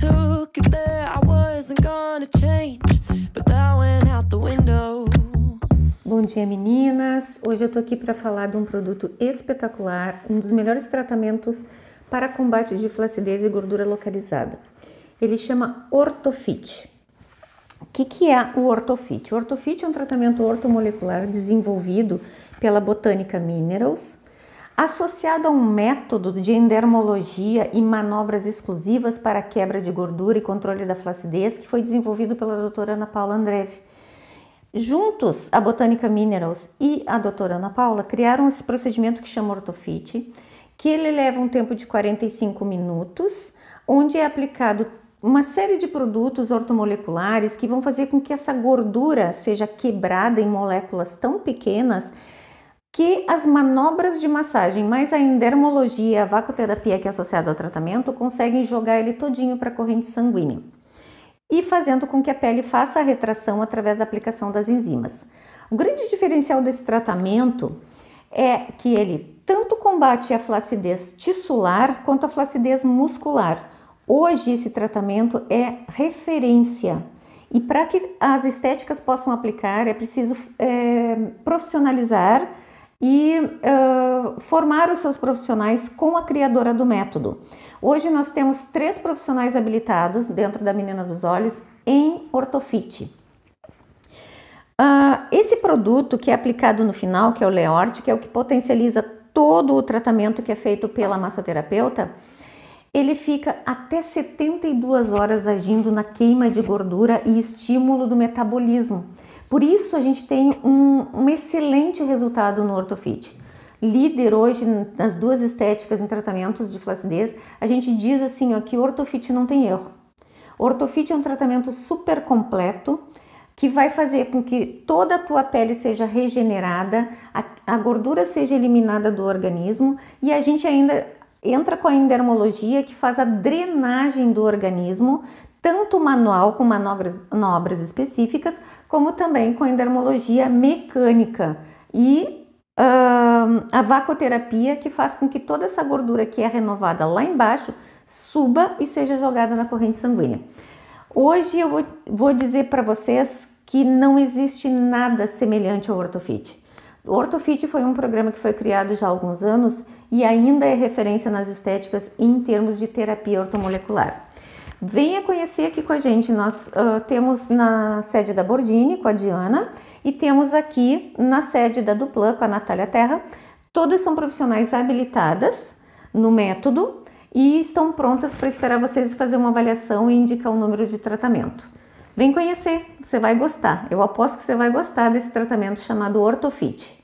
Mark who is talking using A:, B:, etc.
A: took it there, I wasn't gonna change, but that went out the window. Bom dia, meninas. Hoje eu tô aqui para falar de um produto espetacular, um dos melhores tratamentos para combate de flacidez e gordura localizada. Ele chama Ortofit. O que, que é o Ortofit? O Ortofit é um tratamento ortomolecular desenvolvido pela Botânica Minerals associado a um método de endermologia e manobras exclusivas para quebra de gordura e controle da flacidez, que foi desenvolvido pela doutora Ana Paula Andreve, Juntos, a Botânica Minerals e a doutora Ana Paula criaram esse procedimento que chama Ortofit, que ele leva um tempo de 45 minutos, onde é aplicado uma série de produtos ortomoleculares que vão fazer com que essa gordura seja quebrada em moléculas tão pequenas que as manobras de massagem, mais a endermologia, a vacuoterapia que é associada ao tratamento, conseguem jogar ele todinho para a corrente sanguínea e fazendo com que a pele faça a retração através da aplicação das enzimas. O grande diferencial desse tratamento é que ele tanto combate a flacidez tissular quanto a flacidez muscular. Hoje esse tratamento é referência. E para que as estéticas possam aplicar, é preciso é, profissionalizar e uh, formar os seus profissionais com a criadora do método. Hoje nós temos três profissionais habilitados dentro da Menina dos Olhos em Ortofit. Uh, esse produto que é aplicado no final, que é o Leort, que é o que potencializa todo o tratamento que é feito pela massoterapeuta, ele fica até 72 horas agindo na queima de gordura e estímulo do metabolismo. Por isso a gente tem um, um excelente resultado no Ortofit. Líder hoje nas duas estéticas em tratamentos de flacidez, a gente diz assim ó, que Ortofit não tem erro. Ortofit é um tratamento super completo que vai fazer com que toda a tua pele seja regenerada, a, a gordura seja eliminada do organismo e a gente ainda entra com a endermologia que faz a drenagem do organismo, tanto manual com manobras específicas, como também com endermologia mecânica e uh, a vacoterapia, que faz com que toda essa gordura que é renovada lá embaixo suba e seja jogada na corrente sanguínea. Hoje eu vou, vou dizer para vocês que não existe nada semelhante ao Ortofit. O Ortofit foi um programa que foi criado já há alguns anos e ainda é referência nas estéticas em termos de terapia ortomolecular. Venha conhecer aqui com a gente. Nós uh, temos na sede da Bordini com a Diana e temos aqui na sede da Duplan com a Natália Terra. Todas são profissionais habilitadas no método e estão prontas para esperar vocês fazer uma avaliação e indicar o um número de tratamento. Vem conhecer, você vai gostar. Eu aposto que você vai gostar desse tratamento chamado Ortofit.